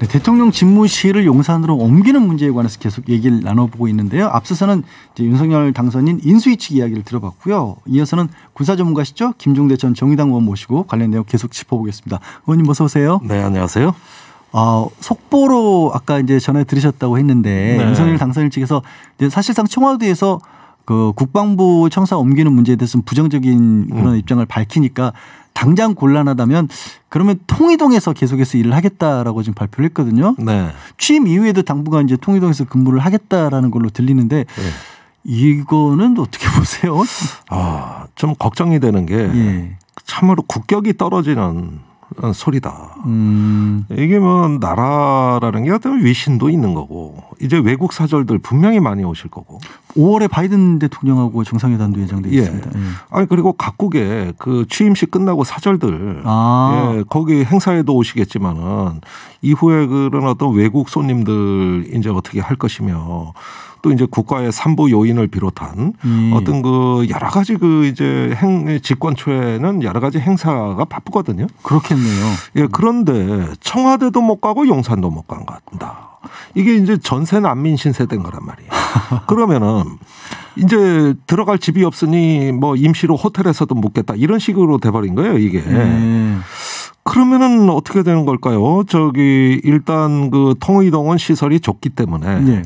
네, 대통령 집무실을 용산으로 옮기는 문제에 관해서 계속 얘기를 나눠보고 있는데요. 앞서서는 이제 윤석열 당선인 인수위 측 이야기를 들어봤고요. 이어서는 군사 전문가시죠. 김종대 전 정의당 의원 모시고 관련 내용 계속 짚어보겠습니다. 의원님 어서 오세요. 네, 안녕하세요. 어, 속보로 아까 이제 전에 들으셨다고 했는데 네. 윤석열 당선인 측에서 사실상 청와대에서 그 국방부 청사 옮기는 문제에 대해서는 부정적인 음. 그런 음. 입장을 밝히니까 당장 곤란하다면 그러면 통일동에서 계속해서 일을 하겠다라고 지금 발표를 했거든요. 네. 취임 이후에도 당분간 이제 통일동에서 근무를 하겠다라는 걸로 들리는데 네. 이거는 어떻게 보세요? 아, 좀 걱정이 되는 게 예. 참으로 국격이 떨어지는 어, 소리다. 음. 이게 뭐 나라라는 게 어떤 위신도 있는 거고 이제 외국 사절들 분명히 많이 오실 거고. 5월에 바이든 대통령하고 정상회담도 예정돼 예. 있습니다. 예. 아니 그리고 각국의 그 취임식 끝나고 사절들 아. 예, 거기 행사에도 오시겠지만은 이후에 그런 어떤 외국 손님들 이제 어떻게 할 것이며 또 이제 국가의 삼부 요인을 비롯한 음. 어떤 그 여러 가지 그 이제 행 집권 초에는 여러 가지 행사가 바쁘거든요. 그렇겠네요. 예, 그런데 청와대도 못 가고 용산도 못간 같다. 이게 이제 전세 난민 신세된 거란 말이에요. 그러면은 이제 들어갈 집이 없으니 뭐 임시로 호텔에서도 묵겠다 이런 식으로 돼버린 거예요 이게. 음. 그러면은 어떻게 되는 걸까요? 저기 일단 그통의동원 시설이 좋기 때문에 네.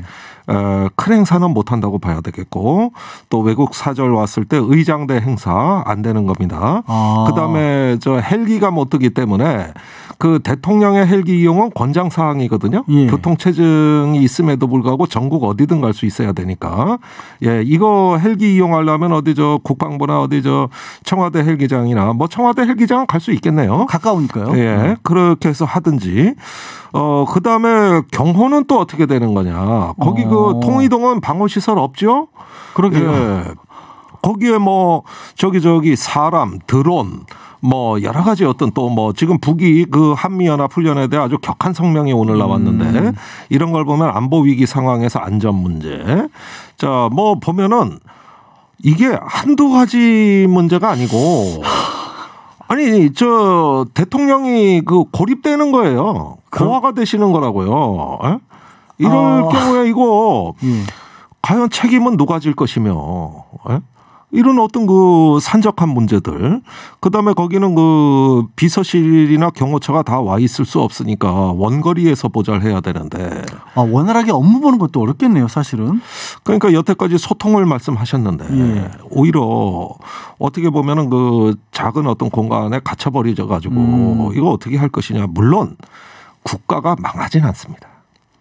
어, 큰 행사는 못 한다고 봐야 되겠고 또 외국 사절 왔을 때 의장대 행사 안 되는 겁니다. 아. 그다음에 저 헬기가 못 뜨기 때문에 그 대통령의 헬기 이용은 권장 사항이거든요. 예. 교통 체증이 있음에도 불구하고 전국 어디든 갈 수 있어야 되니까. 예, 이거 헬기 이용하려면 어디 저 국방부나 어디 저 청와대 헬기장이나 뭐 청와대 헬기장은 갈 수 있겠네요. 가까우니까요. 예, 네. 그렇게 해서 하든지. 어, 그 다음에 경호는 또 어떻게 되는 거냐. 거기 그 어. 그 통이동은 방어시설 없죠? 그러게요. 예. 거기에 뭐 저기 저기 사람, 드론, 뭐 여러 가지 어떤 또 뭐 지금 북이 그 한미연합훈련에 대해 아주 격한 성명이 오늘 음. 나왔는데 음. 이런 걸 보면 안보 위기 상황에서 안전 문제 자뭐 보면은 이게 한두 가지 문제가 아니고 아니 저 대통령이 그 고립되는 거예요 고화가 되시는 거라고요 에? 예? 이럴 어. 경우에 이거 예. 과연 책임은 누가 질 것이며 에? 예? 이런 어떤 그 산적한 문제들 그다음에 거기는 그 비서실이나 경호처가 다 와 있을 수 없으니까 원거리에서 보좌를 해야 되는데 아 원활하게 업무 보는 것도 어렵겠네요 사실은 그러니까 여태까지 소통을 말씀하셨는데 예. 오히려 어떻게 보면은 그 작은 어떤 공간에 갇혀버리져 가지고 음. 이거 어떻게 할 것이냐 물론 국가가 망하진 않습니다.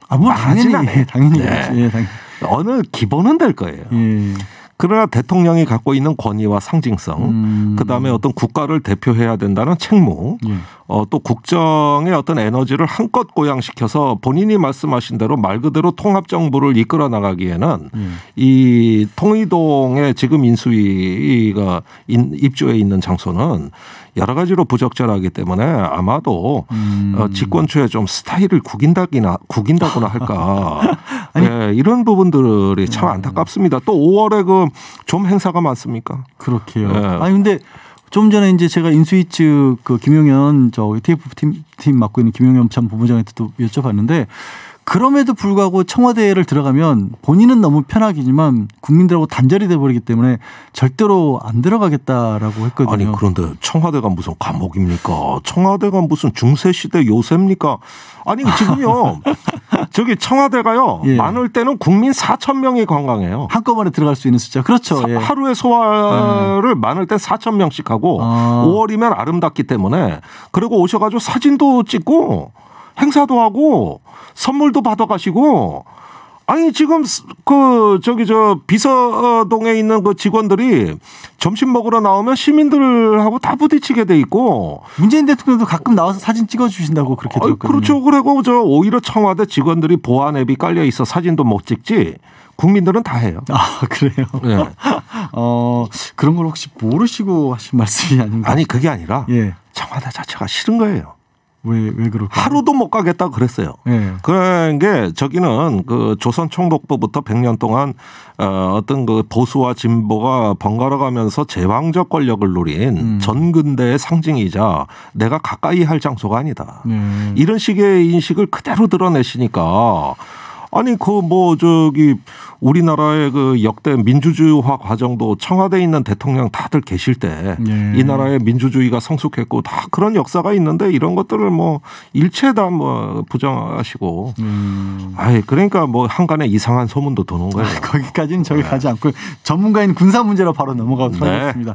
아, 뭐, 당연히, 당연히. 네. 예, 당연히. 어느 기본은 될 거예요. 예. 그러나 대통령이 갖고 있는 권위와 상징성, 음. 그 다음에 어떤 국가를 대표해야 된다는 책무, 예. 어, 또 국정의 어떤 에너지를 한껏 고양시켜서 본인이 말씀하신 대로 말 그대로 통합 정부를 이끌어 나가기에는 예. 이 통일동의 지금 인수위가 입주해 있는 장소는 여러 가지로 부적절하기 때문에 아마도 음. 어, 집권 초에 좀 스타일을 구긴다기나 구긴다거나 할까 예, 이런 부분들이 참 음. 안타깝습니다. 또 5월에 그좀 행사가 많습니까? 그렇게요. 예. 아니 근데 좀 전에 이제 제가 인수위측 그 김용현 저 TF 팀, 팀 맡고 있는 김용현 전부부장한테도 여쭤봤는데 그럼에도 불구하고 청와대를 들어가면 본인은 너무 편하기지만 국민들하고 단절이 돼버리기 때문에 절대로 안 들어가겠다라고 했거든요. 아니 그런데 청와대가 무슨 감옥입니까? 청와대가 무슨 중세 시대 요새입니까? 아니 지금요 저기 청와대가요 예. 많을 때는 국민 4천 명이 관광해요. 한꺼번에 들어갈 수 있는 숫자 그렇죠. 예. 하루에 소화를 예. 많을 때 4천 명씩 하고 아. 5월이면 아름답기 때문에 그리고 오셔가지고 사진도 찍고 행사도 하고 선물도 받아가시고 아니 지금 그 저기 저 비서동에 있는 그 직원들이 점심 먹으러 나오면 시민들하고 다 부딪히게 돼 있고 문재인 대통령도 가끔 나와서 사진 찍어 주신다고 그렇게 들었 그렇죠. 그리고 저 오히려 청와대 직원들이 보안 앱이 깔려 있어 사진도 못 찍지. 국민들은 다 해요. 아 그래요. 네. 어 그런 걸 혹시 모르시고 하신 말씀이 아닌가? 아니 그게 아니라 예. 청와대 자체가 싫은 거예요. 왜, 왜 그럴까? 하루도 못 가겠다 그랬어요. 네. 그런 게 저기는 그 조선 총독부부터 100년 동안 어, 어떤 그 보수와 진보가 번갈아 가면서 제왕적 권력을 노린 음. 전 근대의 상징이자 내가 가까이 할 장소가 아니다. 네. 이런 식의 인식을 그대로 드러내시니까 아니 그 뭐 저기 우리나라의 그 역대 민주주의화 과정도 청와대에 있는 대통령 다들 계실 때이 예. 나라의 민주주의가 성숙했고 다 그런 역사가 있는데 이런 것들을 뭐 일체 다 뭐 부정하시고 음. 아예 그러니까 뭐 한간에 이상한 소문도 도는 거예요. 아, 거기까지는 저희 네. 가지 않고 전문가인 군사 문제로 바로 넘어가도록 네. 하겠습니다.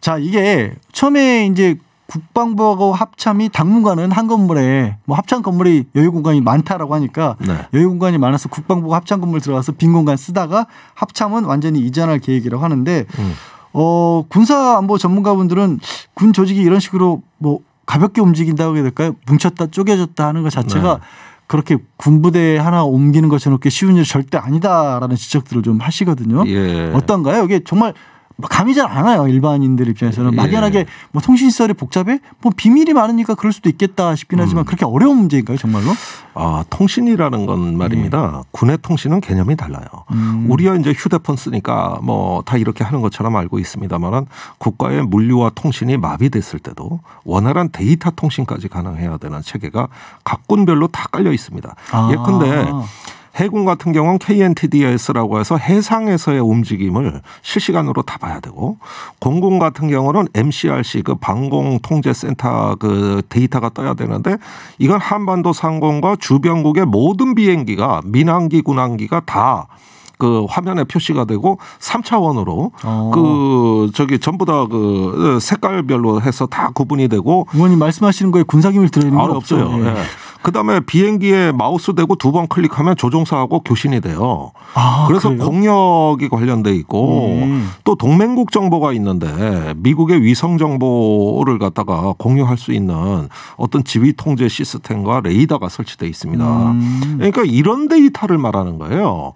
자 이게 처음에 이제 국방부하고 합참이 당분간은 한 건물에 뭐 합참 건물이 여유 공간이 많다라고 하니까 네. 여유 공간이 많아서 국방부가 합참 건물 들어가서 빈 공간 쓰다가 합참은 완전히 이전할 계획이라고 하는데 음. 어 군사 안보 전문가분들은 군 조직이 이런 식으로 뭐 가볍게 움직인다고 해야 될까요? 뭉쳤다 쪼개졌다 하는 것 자체가 네. 그렇게 군부대 하나 옮기는 것처럼 그렇게 쉬운 일 절대 아니다라는 지적들을 좀 하시거든요. 예. 어떤가요? 이게 정말 뭐 감이 잘 안 와요 일반인들 입장에서는 예. 막연하게 뭐 통신 시설이 복잡해 뭐 비밀이 많으니까 그럴 수도 있겠다 싶긴 하지만 음. 그렇게 어려운 문제인가요 정말로? 아 통신이라는 건 말입니다. 예. 군의 통신은 개념이 달라요. 음. 우리가 이제 휴대폰 쓰니까 뭐 다 이렇게 하는 것처럼 알고 있습니다만은 국가의 물류와 통신이 마비됐을 때도 원활한 데이터 통신까지 가능해야 되는 체계가 각 군별로 다 깔려 있습니다. 아. 예컨대. 해군 같은 경우는 KNTDS라고 해서 해상에서의 움직임을 실시간으로 다 봐야 되고 공군 같은 경우는 MCRC 그 방공 통제 센터 그 데이터가 떠야 되는데 이건 한반도 상공과 주변국의 모든 비행기가 민항기 군항기가 다 그 화면에 표시가 되고 3차원으로 어. 그 저기 전부 다 그 색깔별로 해서 다 구분이 되고 의원님 말씀하시는 거에 군사기밀 들어있는 아, 건 없어요. 예. 예. 그다음에 비행기에 마우스 대고 두 번 클릭하면 조종사하고 교신이 돼요. 아, 그래서 그래요? 공역이 관련돼 있고 음. 또 동맹국 정보가 있는데 미국의 위성 정보를 갖다가 공유할 수 있는 어떤 지휘 통제 시스템과 레이더가 설치돼 있습니다. 음. 그러니까 이런 데이터를 말하는 거예요.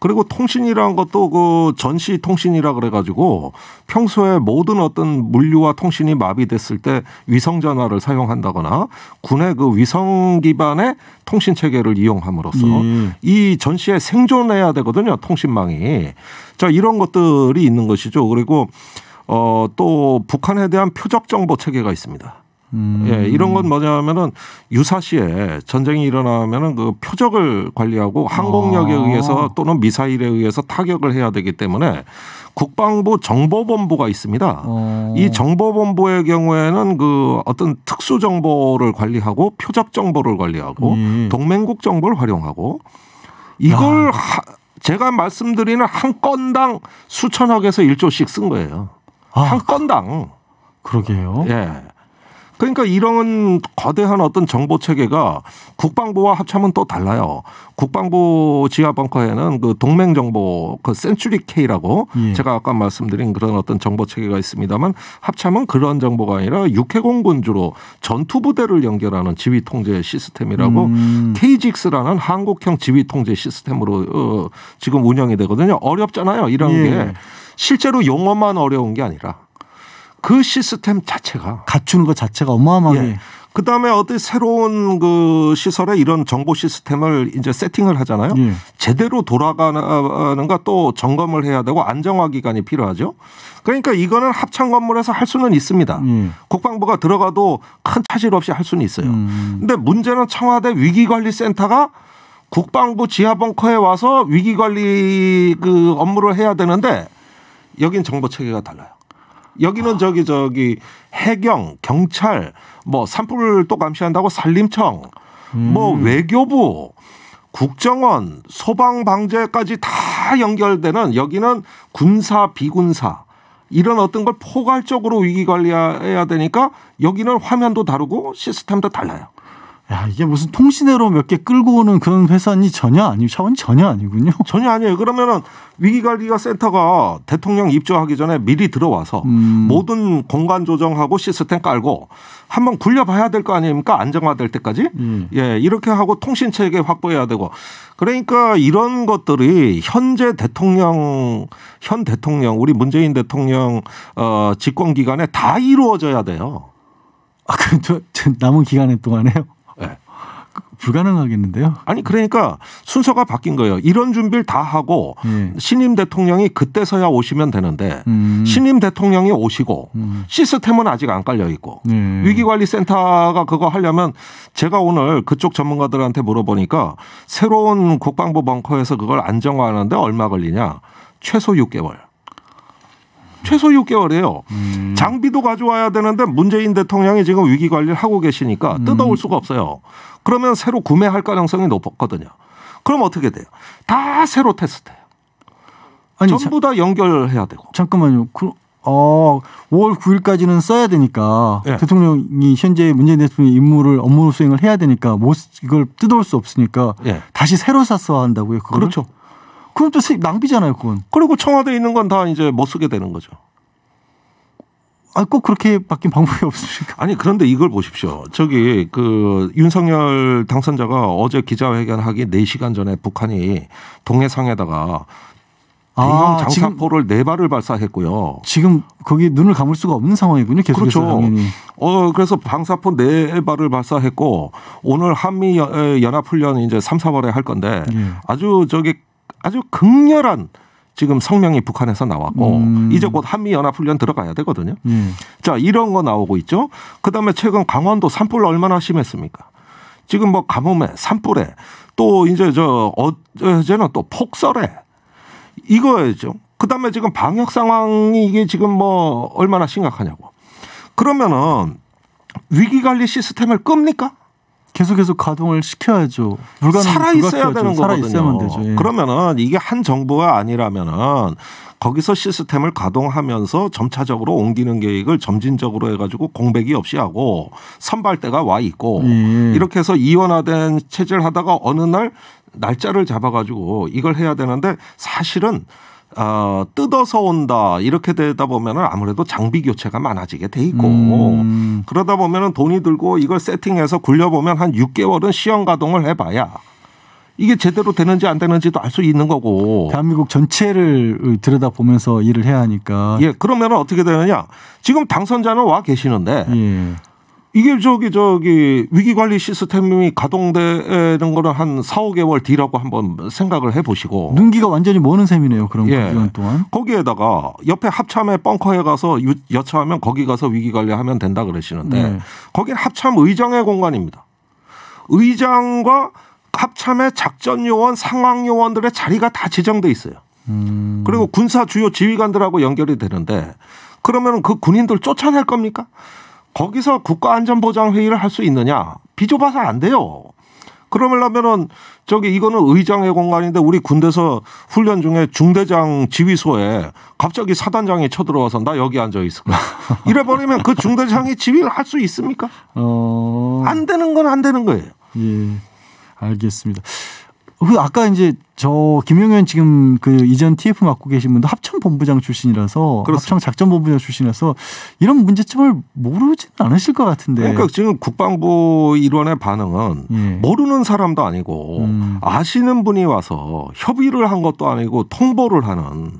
그리고 통신이라는 것도 그 전시 통신이라 그래가지고 평소에 모든 어떤 물류와 통신이 마비됐을 때 위성 전화를 사용한다거나 군의 그 위성 기반의 통신 체계를 이용함으로써 음. 이 전시에 생존해야 되거든요 통신망이 자 이런 것들이 있는 것이죠 그리고 어또 북한에 대한 표적 정보 체계가 있습니다. 음. 예, 이런 건 뭐냐면은 유사시에 전쟁이 일어나면은 그 표적을 관리하고 항공력에 아. 의해서 또는 미사일에 의해서 타격을 해야 되기 때문에 국방부 정보본부가 있습니다. 어. 이 정보본부의 경우에는 그 어떤 특수 정보를 관리하고 표적 정보를 관리하고 음. 동맹국 정보를 활용하고 이걸 하, 제가 말씀드리는 한 건당 수천억에서 일조씩쓴 거예요. 아. 한 건당. 그러게요. 예. 그러니까 이런 거대한 어떤 정보 체계가 국방부와 합참은 또 달라요. 국방부 지하 벙커에는 그 동맹 정보 그 센츄리 K라고 예. 제가 아까 말씀드린 그런 어떤 정보 체계가 있습니다만 합참은 그런 정보가 아니라 육해공군 주로 전투 부대를 연결하는 지휘 통제 시스템이라고 음. k g 스라는 한국형 지휘 통제 시스템으로 어 지금 운영이 되거든요. 어렵잖아요. 이런 예. 게 실제로 용어만 어려운 게 아니라 그 시스템 자체가 갖추는 것 자체가 어마어마하게 예. 그다음에 어떤 새로운 그 시설에 이런 정보 시스템을 이제 세팅을 하잖아요. 예. 제대로 돌아가는가 또 점검을 해야 되고 안정화 기간이 필요하죠. 그러니까 이거는 합창 건물에서 할 수는 있습니다. 예. 국방부가 들어가도 큰 차질 없이 할 수는 있어요. 음. 근데 문제는 청와대 위기관리센터가 국방부 지하 벙커에 와서 위기관리 그 업무를 해야 되는데 여긴 정보 체계가 달라요. 여기는 아. 저기 저기 해경, 경찰, 뭐 산불을 또 감시한다고 산림청, 뭐 음. 뭐 외교부, 국정원, 소방방재까지 다 연결되는 여기는 군사 비군사 이런 어떤 걸 포괄적으로 위기 관리해야 되니까 여기는 화면도 다르고 시스템도 달라요. 야, 이게 무슨 통신대로 몇 개 끌고 오는 그런 회사니 전혀 아니고 차원 전혀 아니군요. 전혀 아니에요. 그러면은 위기관리가 센터가 대통령 입주하기 전에 미리 들어와서 음. 모든 공간 조정하고 시스템 깔고 한번 굴려봐야 될 거 아닙니까? 안정화될 때까지. 음. 예, 이렇게 하고 통신 체계 확보해야 되고. 그러니까 이런 것들이 현재 대통령 현 대통령 우리 문재인 대통령 어 집권 기간에 다 이루어져야 돼요. 아, 그, 저, 저 남은 기간 에 동안에요? 불가능하겠는데요. 아니 그러니까 순서가 바뀐 거예요. 이런 준비를 다 하고 예. 신임 대통령이 그때서야 오시면 되는데 음. 신임 대통령이 오시고 음. 시스템은 아직 안 깔려 있고 예. 위기관리센터가 그거 하려면 제가 오늘 그쪽 전문가들한테 물어보니까 새로운 국방부 벙커에서 그걸 안정화하는데 얼마 걸리냐? 최소 6개월. 최소 6개월이에요. 음. 장비도 가져와야 되는데 문재인 대통령이 지금 위기 관리를 하고 계시니까 음. 뜯어올 수가 없어요. 그러면 새로 구매할 가능성이 높았거든요. 그럼 어떻게 돼요? 다 새로 테스트해요. 아니, 전부 다 연결해야 되고. 잠깐만요. 그, 어, 5월 9일까지는 써야 되니까 네. 대통령이 현재 문재인 대통령의 임무를 업무 수행을 해야 되니까 못, 이걸 뜯어올 수 없으니까 네. 다시 새로 샀어야 한다고요. 그걸? 그렇죠. 그럼 또 낭비잖아요, 그건. 그리고 청와대에 있는 건 다 이제 못 쓰게 되는 거죠. 아, 꼭 그렇게 바뀐 방법이 없으니까. 아니 그런데 이걸 보십시오. 저기 그 윤석열 당선자가 어제 기자회견하기 4시간 전에 북한이 동해상에다가 아, 대형 아, 장사포를 네 발을 발사했고요. 지금 거기 눈을 감을 수가 없는 상황이군요. 계속해서 그렇죠. 어 그래서 방사포 네 발을 발사했고 오늘 한미 연합 훈련 이제 3, 4월에 할 건데 예. 아주 저기 아주 극렬한 지금 성명이 북한에서 나왔고 음. 이제 곧 한미 연합 훈련 들어가야 되거든요. 음. 자, 이런 거 나오고 있죠. 그다음에 최근 강원도 산불 얼마나 심했습니까? 지금 뭐 가뭄에 산불에 또 이제 저 어제는 또 폭설에 이거죠. 그다음에 지금 방역 상황이 이게 지금 뭐 얼마나 심각하냐고. 그러면은 위기 관리 시스템을 끕니까? 계속해서 가동을 시켜야죠. 살아 있어야 되는 살아 있으면 되죠. 예. 그러면은 이게 한 정부가 아니라면은 거기서 시스템을 가동하면서 점차적으로 옮기는 계획을 점진적으로 해가지고 공백이 없이 하고 선발대가 와 있고 예. 이렇게 해서 이원화된 체질 하다가 어느 날 날짜를 잡아가지고 이걸 해야 되는데 사실은 어, 뜯어서 온다 이렇게 되다 보면은 아무래도 장비 교체가 많아지게 돼 있고 음. 그러다 보면은 돈이 들고 이걸 세팅해서 굴려보면 한 6개월은 시험 가동을 해봐야 이게 제대로 되는지 안 되는지도 알 수 있는 거고 대한민국 전체를 들여다보면서 일을 해야 하니까 예 그러면은 어떻게 되느냐 지금 당선자는 와 계시는데 예. 이게 저기 저기 위기관리 시스템이 가동되는 거는 한 4, 5개월 뒤라고 한번 생각을 해보시고 눈기가 완전히 머는 셈이네요. 그런 예. 기간 동안 거기에다가 옆에 합참에 벙커에 가서 여차하면 거기 가서 위기관리하면 된다 그러시는데 네. 거긴 합참 의장의 공간입니다. 의장과 합참의 작전 요원, 상황 요원들의 자리가 다 지정돼 있어요. 음. 그리고 군사 주요 지휘관들하고 연결이 되는데 그러면 그 군인들 쫓아낼 겁니까? 거기서 국가안전보장회의를 할 수 있느냐? 비좁아서 안 돼요. 그러려면은 저기 이거는 의장의 공간인데 우리 군대서 훈련 중에 중대장 지휘소에 갑자기 사단장이 쳐들어와서 나 여기 앉아 있을까? 이래 버리면 그 중대장이 지휘를 할 수 있습니까? 어... 안 되는 건 안 되는 거예요. 예. 알겠습니다. 그 아까 이제 저 김용현 지금 그 이전 TF 맡고 계신 분도 합참 본부장 출신이라서 그렇습니다. 합참 작전 본부장 출신이라서 이런 문제점을 모르지는 않으실 것 같은데. 그러니까 지금 국방부 일원의 반응은 예. 모르는 사람도 아니고 음. 아시는 분이 와서 협의를 한 것도 아니고 통보를 하는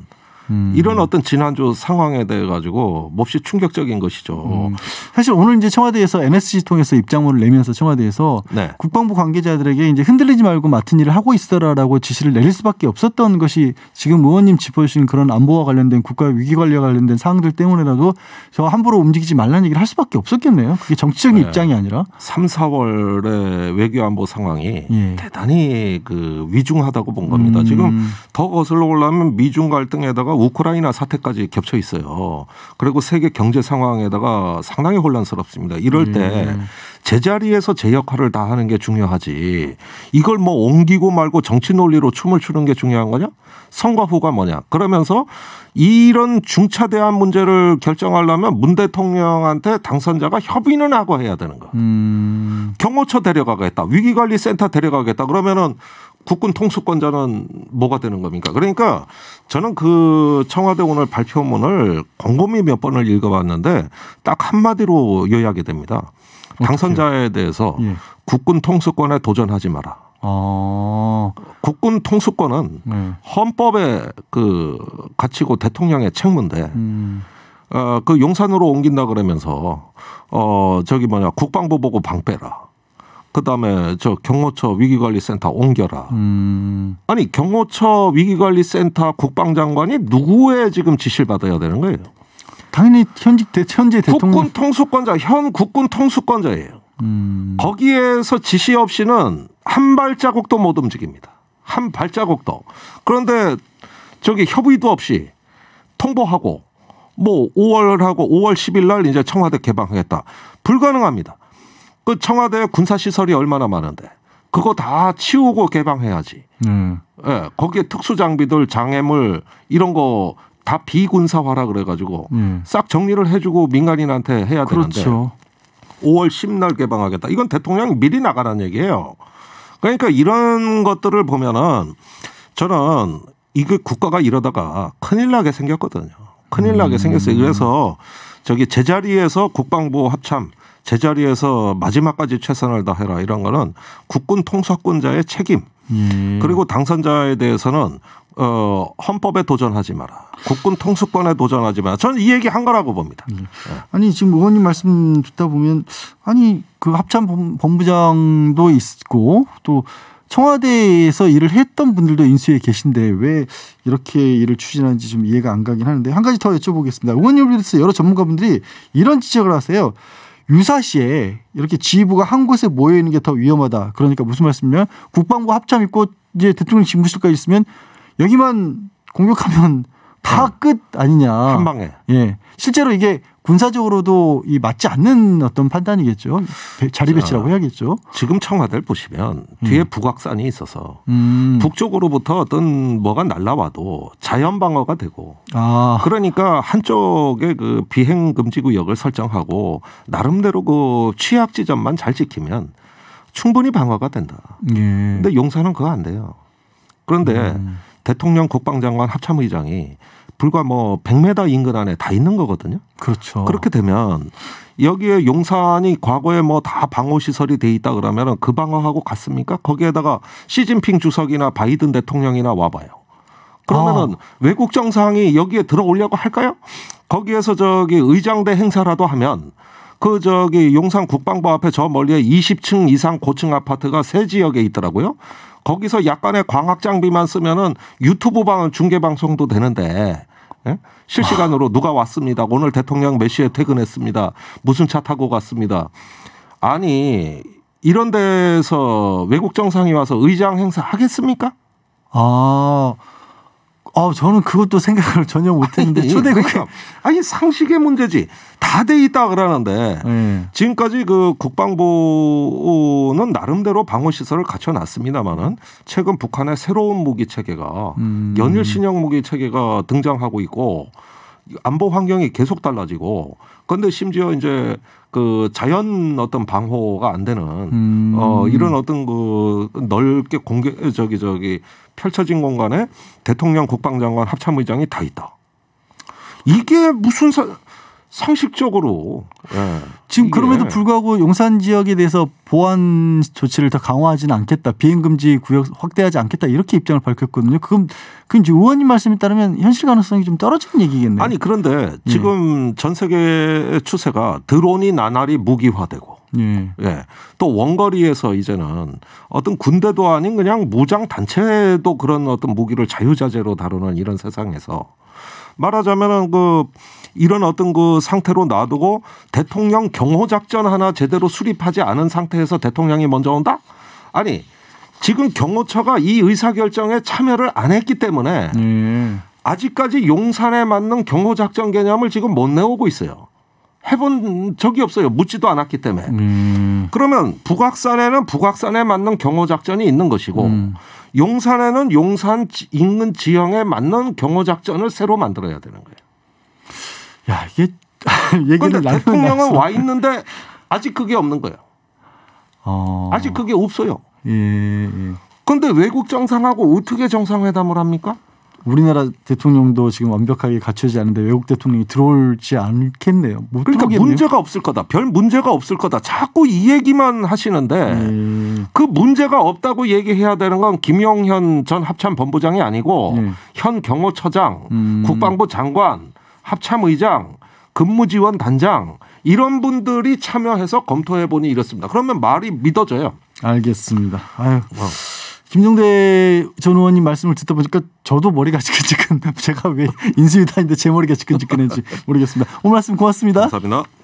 음. 이런 어떤 지난주 상황에 대해 가지고 몹시 충격적인 것이죠. 음. 사실 오늘 이제 청와대에서 NSC 통해서 입장문을 내면서 청와대에서 네. 국방부 관계자들에게 이제 흔들리지 말고 맡은 일을 하고 있어라라고 지시를 내릴 수밖에 없었던 것이 지금 의원님 짚어주신 그런 안보와 관련된 국가 위기 관리와 관련된 사항들 때문에라도 저 함부로 움직이지 말라는 얘기를 할 수밖에 없었겠네요. 그게 정치적인 네. 입장이 아니라 3, 4월의 외교 안보 상황이 예. 대단히 그 위중하다고 본 겁니다. 음. 지금 더 거슬러 올라면 미중 갈등에다가 우크라이나 사태까지 겹쳐 있어요. 그리고 세계 경제 상황에다가 상당히 혼란스럽습니다. 이럴 때 음, 음. 제자리에서 제 역할을 다 하는 게 중요하지. 이걸 뭐 옮기고 말고 정치 논리로 춤을 추는 게 중요한 거냐? 선과 후가 뭐냐? 그러면서 이런 중차대한 문제를 결정하려면 문 대통령한테 당선자가 협의는 하고 해야 되는 거 음. 경호처 데려가겠다. 위기관리센터 데려가겠다. 그러면은 국군 통수권자는 뭐가 되는 겁니까? 그러니까 저는 그 청와대 오늘 발표문을 곰곰이 몇 번을 읽어봤는데 딱 한마디로 요약이 됩니다. 당선자에 대해서 예. 국군 통수권에 도전하지 마라. 아. 국군 통수권은 네. 헌법의 그 가치고 대통령의 책무인데 음. 어, 그 용산으로 옮긴다 그러면서 어 저기 뭐냐 국방부 보고 방패라. 그다음에 저 경호처 위기관리센터 옮겨라. 음. 아니 경호처 위기관리센터 국방장관이 누구의 지금 지시를 받아야 되는 거예요? 당연히 현직 대, 현재 대통령 국군 통수권자 현 국군 통수권자예요. 음. 거기에서 지시 없이는 한 발자국도 못 움직입니다. 한 발자국도. 그런데 저기 협의도 없이 통보하고 뭐 5월하고 5월 10일 날 이제 청와대 개방하겠다. 불가능합니다. 그 청와대 군사시설이 얼마나 많은데 그거 다 치우고 개방해야지. 음. 예, 거기에 특수장비들 장애물 이런 거 다 비군사화라 그래가지고 음. 싹 정리를 해주고 민간인한테 해야 그렇죠. 되는데 5월 10날 개방하겠다. 이건 대통령이 미리 나가라는 얘기예요. 그러니까 이런 것들을 보면은 저는 이게 국가가 이러다가 큰일 나게 생겼거든요. 큰일 나게 음. 생겼어요. 그래서 저기 제자리에서 국방부 합참 제자리에서 마지막까지 최선을 다해라 이런 거는 국군 통수권자의 책임 음. 그리고 당선자에 대해서는 어, 헌법에 도전하지 마라. 국군 통수권에 도전하지 마라. 저는 이 얘기 한 거라고 봅니다. 네. 아니, 지금 의원님 말씀 듣다 보면 아니, 그 합참 본부장도 있고 또 청와대에서 일을 했던 분들도 인수에 계신데 왜 이렇게 일을 추진하는지 좀 이해가 안 가긴 하는데 한 가지 더 여쭤보겠습니다. 의원님 비롯해서 여러 전문가분들이 이런 지적을 하세요. 유사시에 이렇게 지휘부가 한 곳에 모여 있는 게 더 위험하다. 그러니까 무슨 말씀이냐 국방부 합참 있고 이제 대통령 집무실까지 있으면 여기만 공격하면 다끝 음. 네. 아니냐. 한 방에. 예. 실제로 이게 군사적으로도 이 맞지 않는 어떤 판단이겠죠. 자리 배치라고 해야겠죠. 지금 청와대를 보시면 음. 뒤에 음. 북악산이 있어서 음. 북쪽으로부터 어떤 뭐가 날라와도 자연 방어가 되고 아. 그러니까 한쪽에 그 비행 금지 구역을 설정하고 나름대로 그 취약 지점만 잘 지키면 충분히 방어가 된다. 예. 근데 용사는 그거 안 돼요. 그런데 음. 대통령 국방장관 합참의장이 불과 뭐 100m 인근 안에 다 있는 거거든요. 그렇죠. 그렇게 되면 여기에 용산이 과거에 뭐 다 방어 시설이 돼 있다 그러면은 그 방어하고 같습니까 거기에다가 시진핑 주석이나 바이든 대통령이나 와봐요. 그러면은 아. 외국 정상이 여기에 들어오려고 할까요? 거기에서 저기 의장대 행사라도 하면 그 저기 용산 국방부 앞에 저 멀리에 20층 이상 고층 아파트가 세 지역에 있더라고요. 거기서 약간의 광학 장비만 쓰면은 유튜브 방은 중계 방송도 되는데 예? 실시간으로 와. 아. 누가 왔습니다. 오늘 대통령 몇 시에 퇴근했습니다. 무슨 차 타고 갔습니다. 아니 이런 데서 외국 정상이 와서 의장 행사 하겠습니까? 아. 어, 저는 그것도 생각을 전혀 못했는데 초대국에 그러니까 아니 상식의 문제지 다 돼 있다 그러는데 음. 지금까지 그 국방부는 나름대로 방어 시설을 갖춰놨습니다만은 최근 북한의 새로운 무기 체계가 음. 연일 신형 무기 체계가 등장하고 있고 안보 환경이 계속 달라지고 그런데 심지어 이제 그 자연 어떤 방호가 안 되는 음. 어 이런 어떤 그 넓게 공개 저기 저기 펼쳐진 공간에 대통령 국방장관 합참의장이 다 있다. 이게 무슨 사, 상식적으로 예. 지금 그럼에도 불구하고 용산 지역에 대해서 보안 조치를 더 강화하지는 않겠다 비행 금지 구역 확대하지 않겠다 이렇게 입장을 밝혔거든요. 그럼 그럼 이제 의원님 말씀에 따르면 현실 가능성이 좀 떨어지는 얘기겠네요. 아니 그런데 지금 예. 전 세계의 추세가 드론이 나날이 무기화되고 예. 예. 또 원거리에서 이제는 어떤 군대도 아닌 그냥 무장 단체도 그런 어떤 무기를 자유자재로 다루는 이런 세상에서 말하자면은 그 이런 어떤 그 상태로 놔두고 대통령 경호작전 하나 제대로 수립하지 않은 상태에서 대통령이 먼저 온다? 아니, 지금 경호처가 이 의사결정에 참여를 안 했기 때문에 음. 아직까지 용산에 맞는 경호작전 개념을 지금 못 내오고 있어요. 해본 적이 없어요. 묻지도 않았기 때문에. 음. 그러면 북악산에는 북악산에 맞는 경호작전이 있는 것이고 음. 용산에는 용산 인근 지형에 맞는 경호작전을 새로 만들어야 되는 거예요. 야 이게 얘기를 대통령은 와 있는데 아직 그게 없는 거예요. 어... 아직 그게 없어요. 그런데 예, 예. 외국 정상하고 어떻게 정상회담을 합니까? 우리나라 대통령도 지금 완벽하게 갖추지 않은데 외국 대통령이 들어올지 않겠네요. 그러니까 들겠네요 문제가 없을 거다. 별 문제가 없을 거다. 자꾸 이 얘기만 하시는데 예. 그 문제가 없다고 얘기해야 되는 건 김용현 전 합참 본부장이 아니고 예. 현 경호처장, 음. 국방부 장관 합참의장, 근무지원 단장 이런 분들이 참여해서 검토해 보니 이렇습니다. 그러면 말이 믿어져요. 알겠습니다. 아유. 어. 김종대 전 의원님 말씀을 듣다 보니까 저도 머리가 지끈지끈 제가 왜인수위다니는데제 머리가 지끈지끈한지 모르겠습니다. 오늘 말씀 고맙습니다. 감사합니다.